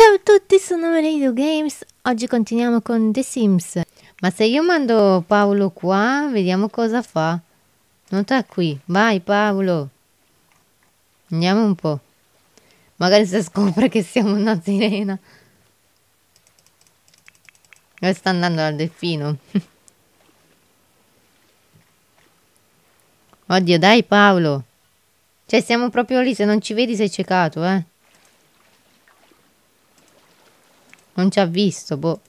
Ciao a tutti, sono Marino Games. Oggi continuiamo con The Sims. Ma se io mando Paolo qua, vediamo cosa fa. Non sta qui. Vai Paolo. Andiamo un po'. Magari si scopre che siamo una sirena. Dove sta andando al delfino? Oddio, dai Paolo. Cioè, siamo proprio lì. Se non ci vedi sei ciecato, eh. Non ci ha visto, boh.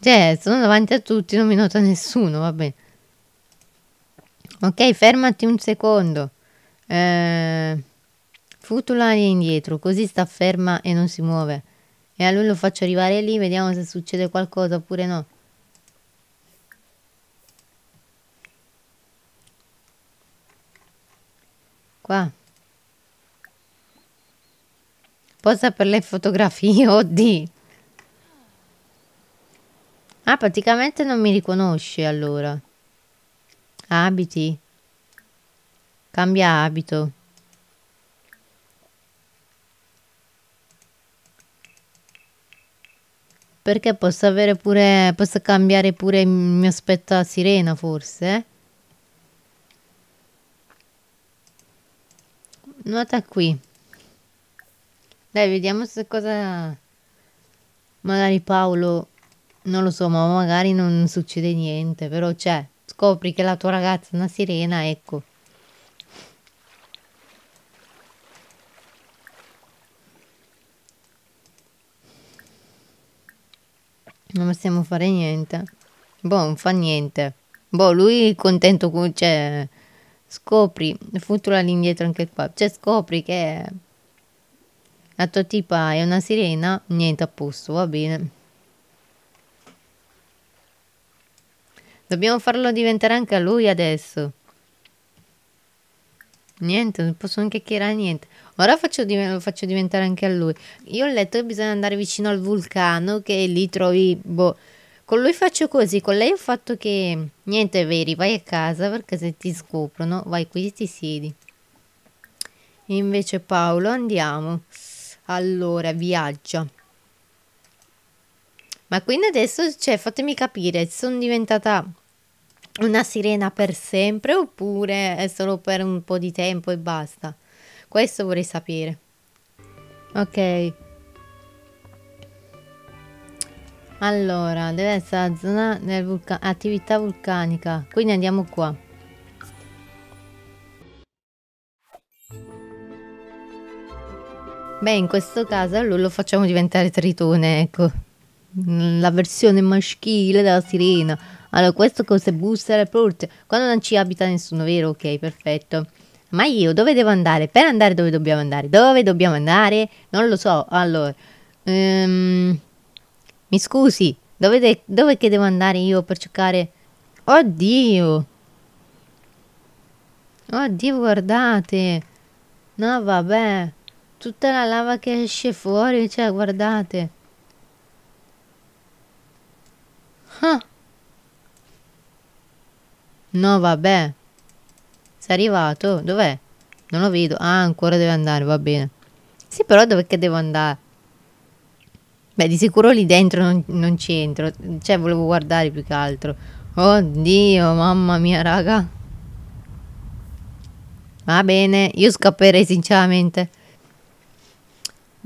Cioè, sono davanti a tutti, non mi nota nessuno, va bene. Ok, fermati un secondo. Eh, Futulari indietro, così sta ferma e non si muove. E a lui lo faccio arrivare lì, vediamo se succede qualcosa oppure no. Qua posa per le fotografie, oddio. Ah, praticamente non mi riconosce allora. Abiti. Cambia abito. Perché posso avere pure... Posso cambiare pure il mio aspetto a sirena, forse? Nota qui. Dai, vediamo se cosa... Magari Paolo... Non lo so, ma magari non succede niente, però c'è. Cioè, scopri che la tua ragazza è una sirena, ecco. Non possiamo fare niente. Boh, non fa niente. Boh, lui è contento con... Cioè, scopri... Futulali indietro anche qua. Cioè, scopri che... La tua tipa ah, è una sirena? Niente a posto, va bene. Dobbiamo farlo diventare anche a lui adesso. Niente, non posso neanche chiacchierare niente. Ora faccio lo faccio diventare anche a lui. Io ho letto che bisogna andare vicino al vulcano, che lì trovi... Boh. Con lui faccio così, con lei ho fatto che... Niente, è veri, vai a casa perché se ti scoprono, vai qui e ti siedi. invece Paolo, andiamo. Allora, viaggio. Ma quindi adesso, cioè, fatemi capire, sono diventata una sirena per sempre oppure è solo per un po' di tempo e basta? Questo vorrei sapere. Ok. Allora, deve essere la zona vulca attività vulcanica. Quindi andiamo qua. Beh, in questo caso lo facciamo diventare tritone, ecco. La versione maschile della sirena. Allora, questo cosa bussa alla porta? Quando non ci abita nessuno, vero? Ok, perfetto. Ma io dove devo andare? Per andare dove dobbiamo andare? Dove dobbiamo andare? Non lo so. Allora, um, mi scusi, dove, de- dove che devo andare io per cercare... Oddio! Oddio, guardate! No, vabbè tutta la lava che esce fuori, cioè guardate. Huh. No vabbè. Sei arrivato? Dov'è? Non lo vedo. Ah, ancora deve andare, va bene. Sì, però dove che devo andare? Beh, di sicuro lì dentro non, non c'entro. Cioè, volevo guardare più che altro. Oddio, mamma mia, raga. Va bene, io scapperei sinceramente.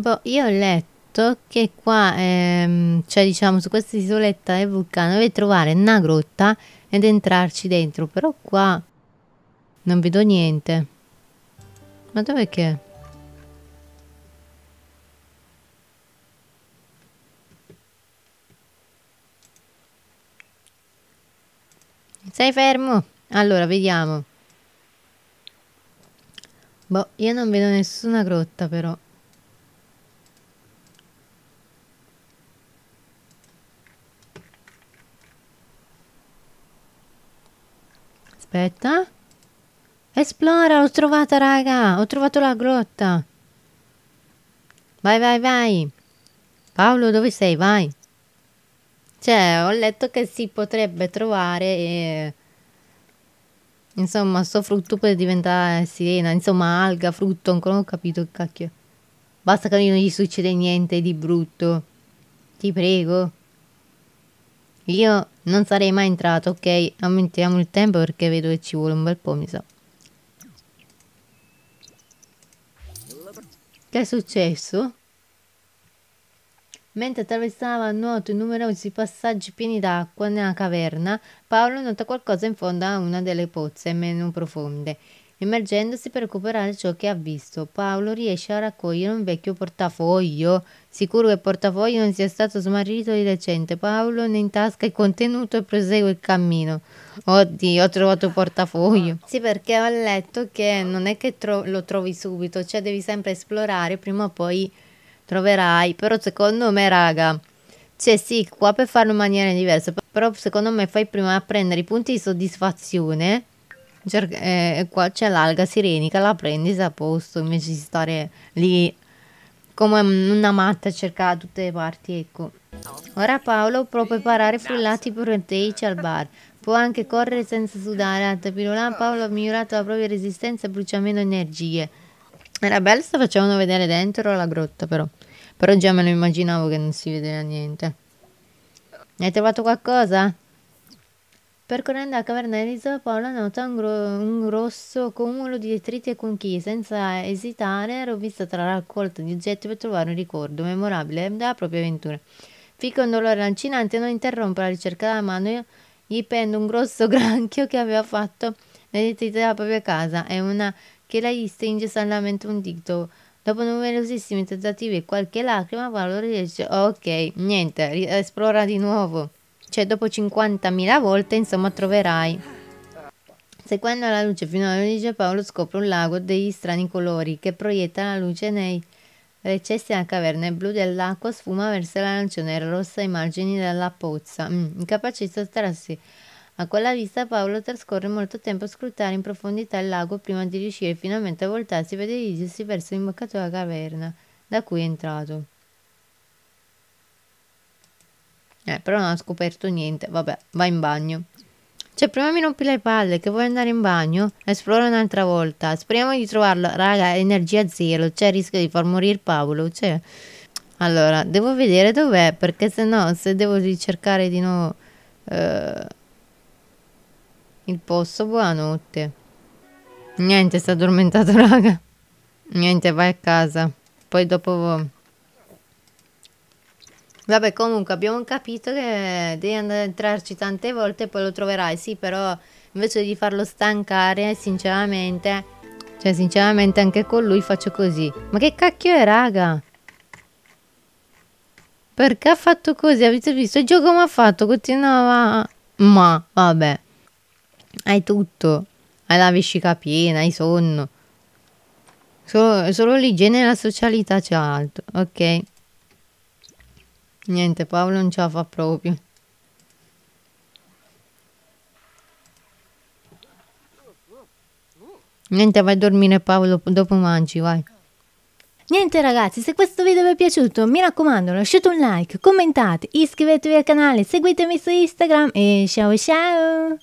Boh, io ho letto che qua, ehm, cioè diciamo su questa isoletta del vulcano devi trovare una grotta ed entrarci dentro, però qua non vedo niente. Ma dov'è che Stai fermo? Allora, vediamo. Boh, io non vedo nessuna grotta però. aspetta. Esplora, l'ho trovata, raga. Ho trovato la grotta. Vai, vai, vai. Paolo, dove sei? Vai. Cioè, ho letto che si potrebbe trovare e... Insomma, sto frutto per diventare sirena. Insomma, alga, frutto, ancora non ho capito cacchio. Basta che non gli succede niente di brutto. Ti prego. Io non sarei mai entrato, ok? Aumentiamo il tempo perché vedo che ci vuole un bel po', mi sa. Che è successo? Mentre attraversava a nuoto numerosi passaggi pieni d'acqua nella caverna, Paolo nota qualcosa in fondo a una delle pozze meno profonde. Immergendosi per recuperare ciò che ha visto, Paolo riesce a raccogliere un vecchio portafoglio. Sicuro che il portafoglio non sia stato smarrito di recente, Paolo ne intasca il contenuto e prosegue il cammino. Oddio, ho trovato il portafoglio. Sì, perché ho letto che non è che tro lo trovi subito, cioè devi sempre esplorare, prima o poi troverai. Però secondo me, raga, cioè sì, qua per farlo in maniera diversa, però secondo me fai prima a prendere i punti di soddisfazione Cerca, eh, qua c'è l'alga sirenica, la prendi sei a posto invece di stare lì come una matta a cercare tutte le parti, ecco. Ora Paolo può preparare frullati proteici al bar. Può anche correre senza sudare. A Tapirolà Paolo ha migliorato la propria resistenza e brucia meno energie. Era bello se facevano vedere dentro la grotta però. Però già me lo immaginavo che non si vedeva niente. Hai trovato qualcosa? Percorrendo la caverna di Isola Paolo nota un, gro- un, grosso cumulo di detriti e conchiglie. Senza esitare, vista tra la raccolta di oggetti per trovare un ricordo memorabile della propria avventura. Fico un dolore lancinante non interrompe la ricerca della mano. Gli pende un grosso granchio che aveva fatto nei detriti della propria casa e una che la gli stringe saldamente un dito. Dopo numerosissimi tentativi e qualche lacrima, Paolo riesce. Ok, niente, esplora di nuovo cioè dopo 50.000 volte insomma troverai. Seguendo la luce fino alla luce Paolo scopre un lago degli strani colori che proietta la luce nei recessi della caverna e blu dell'acqua sfuma verso l'arancione rossa ai margini della pozza. Mm, incapace di sottrarsi a quella vista Paolo trascorre molto tempo a scrutare in profondità il lago prima di riuscire finalmente a voltarsi per dirigersi verso l'imboccatura della caverna da cui è entrato. Eh, però non ha scoperto niente. Vabbè, va in bagno. Cioè, prima mi rompi le palle, che vuoi andare in bagno? Esplora un'altra volta. Speriamo di trovarlo. Raga, energia zero. Cioè, rischio di far morire Paolo. Cioè... Allora, devo vedere dov'è, perché se no, se devo ricercare di nuovo eh, il posto, buonanotte. Niente, sta addormentato, raga. Niente, vai a casa. Poi dopo Vabbè, comunque abbiamo capito che devi andare a entrarci tante volte e poi lo troverai. Sì, però invece di farlo stancare, sinceramente, cioè sinceramente anche con lui faccio così. Ma che cacchio è, raga? Perché ha fatto così? Avete visto? Il gioco mi ha fatto, continuava... Ma, vabbè. Hai tutto. Hai la vescica piena, hai sonno. Solo, solo l'igiene e la socialità c'è altro, ok? Niente, Paolo non ce la fa proprio. Niente, vai a dormire Paolo, dopo mangi, vai. Niente ragazzi, se questo video vi è piaciuto mi raccomando lasciate un like, commentate, iscrivetevi al canale, seguitemi su Instagram e ciao ciao!